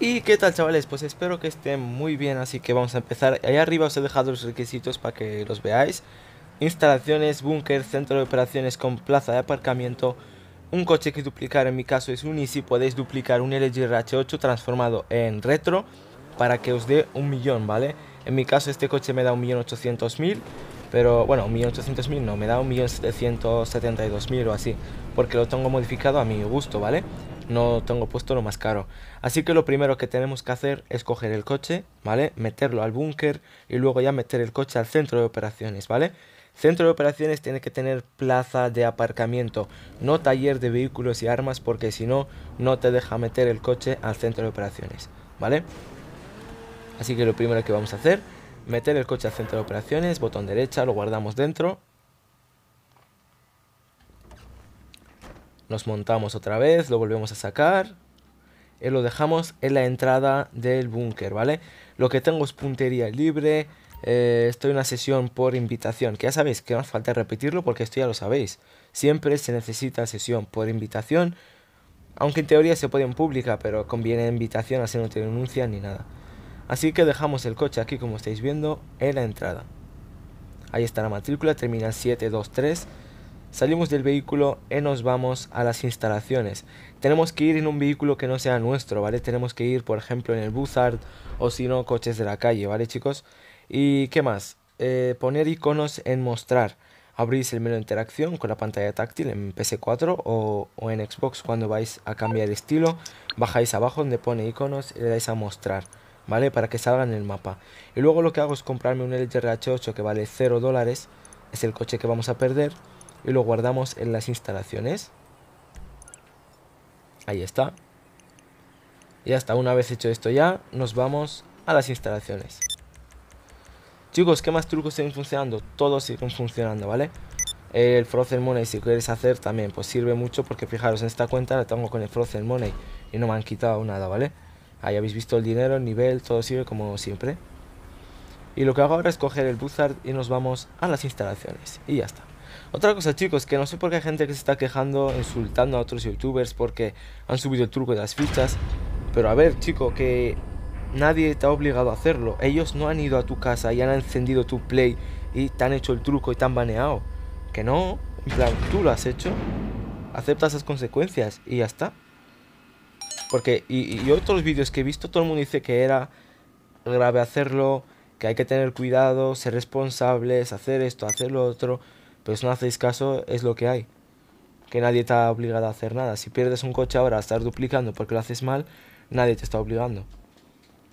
Y qué tal chavales, pues espero que estén muy bien, así que vamos a empezar. Ahí arriba os he dejado los requisitos para que los veáis. Instalaciones, búnker, centro de operaciones con plaza de aparcamiento, un coche que duplicar en mi caso es un Easy, podéis duplicar un LG RH8 transformado en retro para que os dé un millón, ¿vale? En mi caso este coche me da un millón ochocientos mil, pero bueno, un millón ochocientos mil no, me da un millón setecientos setenta y dos mil o así, porque lo tengo modificado a mi gusto, ¿vale? no tengo puesto lo más caro. Así que lo primero que tenemos que hacer es coger el coche, ¿vale? Meterlo al búnker y luego ya meter el coche al centro de operaciones, ¿vale? Centro de operaciones tiene que tener plaza de aparcamiento, no taller de vehículos y armas porque si no, no te deja meter el coche al centro de operaciones, ¿vale? Así que lo primero que vamos a hacer, meter el coche al centro de operaciones, botón derecha, lo guardamos dentro, Nos montamos otra vez, lo volvemos a sacar. Y eh, lo dejamos en la entrada del búnker, ¿vale? Lo que tengo es puntería libre. Eh, estoy en una sesión por invitación. Que ya sabéis que no falta repetirlo porque esto ya lo sabéis. Siempre se necesita sesión por invitación. Aunque en teoría se puede en pública, pero conviene invitación, así no te denuncian ni nada. Así que dejamos el coche aquí, como estáis viendo, en la entrada. Ahí está la matrícula, termina 723. Salimos del vehículo y nos vamos a las instalaciones. Tenemos que ir en un vehículo que no sea nuestro, ¿vale? Tenemos que ir, por ejemplo, en el Buzzard o si no, coches de la calle, ¿vale, chicos? ¿Y qué más? Eh, poner iconos en mostrar. Abrís el menú de interacción con la pantalla táctil en PS4 o, en Xbox cuando vais a cambiar estilo. Bajáis abajo donde pone iconos y le dais a mostrar. ¿Vale? Para que salgan en el mapa. Y luego lo que hago es comprarme un lgrh 8 que vale 0 dólares. Es el coche que vamos a perder y lo guardamos en las instalaciones. Ahí está. Y hasta una vez hecho esto ya, nos vamos a las instalaciones. Chicos, ¿qué más trucos siguen funcionando? Todos siguen funcionando, ¿vale? El Frozen Money, si queréis hacer también, pues sirve mucho porque fijaros, en esta cuenta la tengo con el Frozen Money y no me han quitado nada, ¿vale? Ahí habéis visto el dinero, el nivel, todo sirve como siempre. Y lo que hago ahora es coger el Buzzard y nos vamos a las instalaciones. Y ya está. Otra cosa, chicos, que no sé por qué hay gente que se está quejando, insultando a otros youtubers porque han subido el truco de las fichas. Pero a ver, chico, que nadie te ha obligado a hacerlo. Ellos no han ido a tu casa y han encendido tu play y te han hecho el truco y te han baneado. Que no, en plan, tú lo has hecho. Acepta esas consecuencias y ya está. Porque, y, y otros vídeos que he visto, todo el mundo dice que era grave hacerlo, que hay que tener cuidado, ser responsables, hacer esto, hacer lo otro. Pero si no hacéis caso, es lo que hay. Que nadie está obligado a hacer nada. Si pierdes un coche ahora a estar duplicando porque lo haces mal, nadie te está obligando.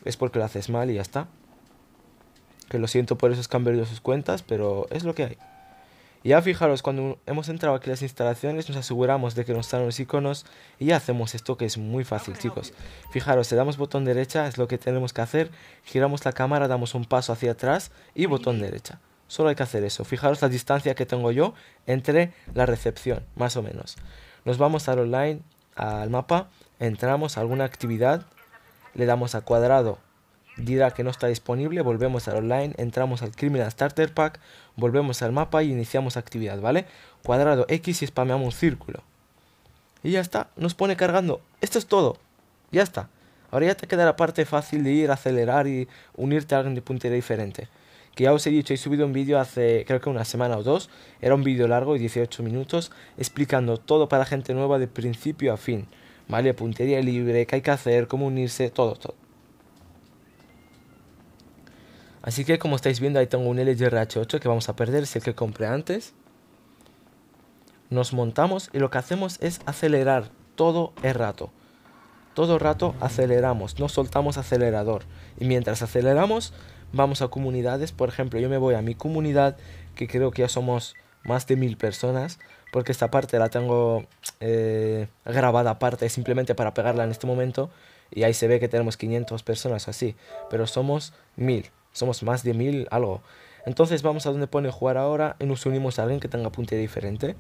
Es porque lo haces mal y ya está. Que lo siento por esos cambios de sus cuentas, pero es lo que hay. Y ya fijaros, cuando hemos entrado aquí en las instalaciones nos aseguramos de que nos están los iconos y ya hacemos esto que es muy fácil chicos. Fijaros, le damos botón derecha, es lo que tenemos que hacer, giramos la cámara, damos un paso hacia atrás y botón derecha. Solo hay que hacer eso. Fijaros la distancia que tengo yo entre la recepción, más o menos. Nos vamos al online, al mapa, entramos a alguna actividad, le damos a cuadrado, dirá que no está disponible, volvemos al online, entramos al Criminal Starter Pack, volvemos al mapa y iniciamos actividad, ¿vale? Cuadrado X y spameamos círculo. Y ya está, nos pone cargando. Esto es todo. Ya está. Ahora ya te queda la parte fácil de ir, acelerar y unirte a alguien de puntería diferente que ya os he dicho, he subido un vídeo hace creo que una semana o dos, era un vídeo largo, 18 minutos, explicando todo para gente nueva de principio a fin, ¿vale? Puntería libre, que hay que hacer, cómo unirse, todo, todo. Así que como estáis viendo ahí tengo un LGRH8 que vamos a perder, es el que compré antes. Nos montamos y lo que hacemos es acelerar todo el rato. Todo el rato aceleramos, no soltamos acelerador. Y mientras aceleramos vamos a comunidades, por ejemplo, yo me voy a mi comunidad, que creo que ya somos más de mil personas, porque esta parte la tengo eh, grabada aparte simplemente para pegarla en este momento, y ahí se ve que tenemos 500 personas así, pero somos mil, somos más de mil algo. Entonces vamos a donde pone jugar ahora y nos unimos a alguien que tenga puntería diferente.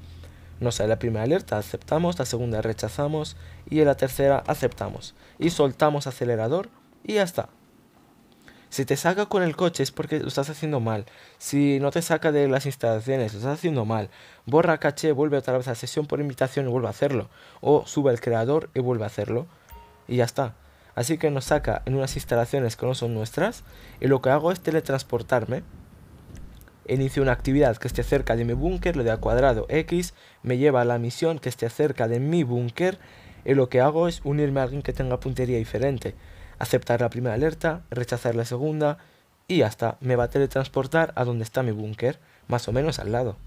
Nos sale la primera alerta, aceptamos, la segunda rechazamos y en la tercera aceptamos. Y soltamos acelerador y ya está. Si te saca con el coche es porque lo estás haciendo mal. Si no te saca de las instalaciones, lo estás haciendo mal. Borra caché, vuelve otra vez a sesión por invitación y vuelve a hacerlo. O sube al creador y vuelve a hacerlo. Y ya está. Así que nos saca en unas instalaciones que no son nuestras. Y lo que hago es teletransportarme. Inicio una actividad que esté cerca de mi búnker, lo de a cuadrado X, me lleva a la misión que esté cerca de mi búnker. Y lo que hago es unirme a alguien que tenga puntería diferente aceptar la primera alerta, rechazar la segunda y hasta me va a teletransportar a donde está mi búnker, más o menos al lado.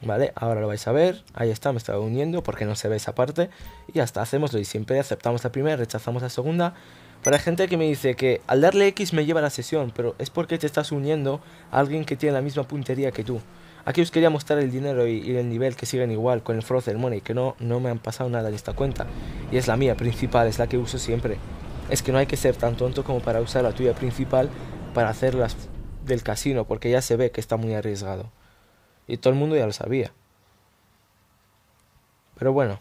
Vale, ahora lo vais a ver, ahí está, me estaba uniendo porque no se ve esa parte y hasta hacemoslo y siempre, aceptamos la primera, rechazamos la segunda. Para gente que me dice que al darle X me lleva a la sesión, pero es porque te estás uniendo a alguien que tiene la misma puntería que tú. Aquí os quería mostrar el dinero y, el nivel que siguen igual con el Frozen Money, que no, no me han pasado nada en esta cuenta. Y es la mía principal, es la que uso siempre. Es que no hay que ser tan tonto como para usar la tuya principal para hacer las del casino, porque ya se ve que está muy arriesgado. Y todo el mundo ya lo sabía. Pero bueno.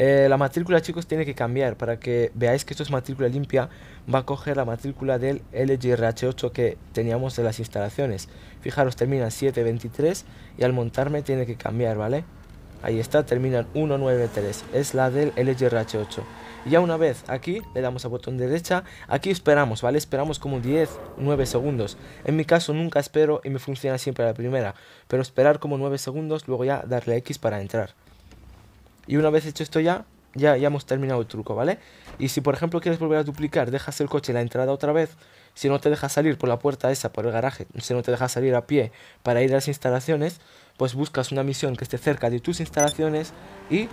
Eh, la matrícula, chicos, tiene que cambiar para que veáis que esto es matrícula limpia. Va a coger la matrícula del LGRH8 que teníamos en las instalaciones. Fijaros, termina 723 y al montarme tiene que cambiar, ¿vale? Ahí está, terminan 193. Es la del LGRH8. Y ya una vez aquí, le damos al botón derecha. Aquí esperamos, ¿vale? Esperamos como 10, 9 segundos. En mi caso nunca espero y me funciona siempre la primera. Pero esperar como 9 segundos, luego ya darle X para entrar. Y una vez hecho esto ya, ya, hemos terminado el truco, ¿vale? Y si por ejemplo quieres volver a duplicar, dejas el coche en la entrada otra vez, si no te deja salir por la puerta esa, por el garaje, si no te deja salir a pie para ir a las instalaciones, pues buscas una misión que esté cerca de tus instalaciones y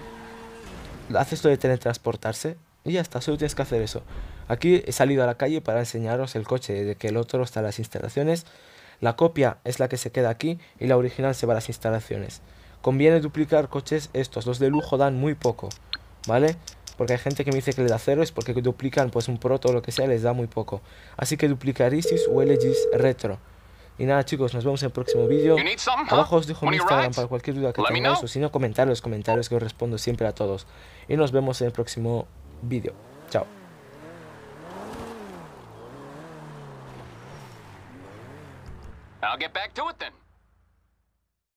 haces lo de teletransportarse. Y ya está, solo tienes que hacer eso. Aquí he salido a la calle para enseñaros el coche, de que el otro está en las instalaciones. La copia es la que se queda aquí y la original se va a las instalaciones. Conviene duplicar coches estos. Los de lujo dan muy poco, ¿vale? Porque hay gente que me dice que le da cero, es porque duplican pues un proto o lo que sea, les da muy poco. Así que Isis o LGs retro. Y nada chicos, nos vemos en el próximo vídeo. Abajo os dejo mi Instagram para cualquier duda que tengáis o si no, comentar los comentarios que os respondo siempre a todos. Y nos vemos en el próximo vídeo. Chao.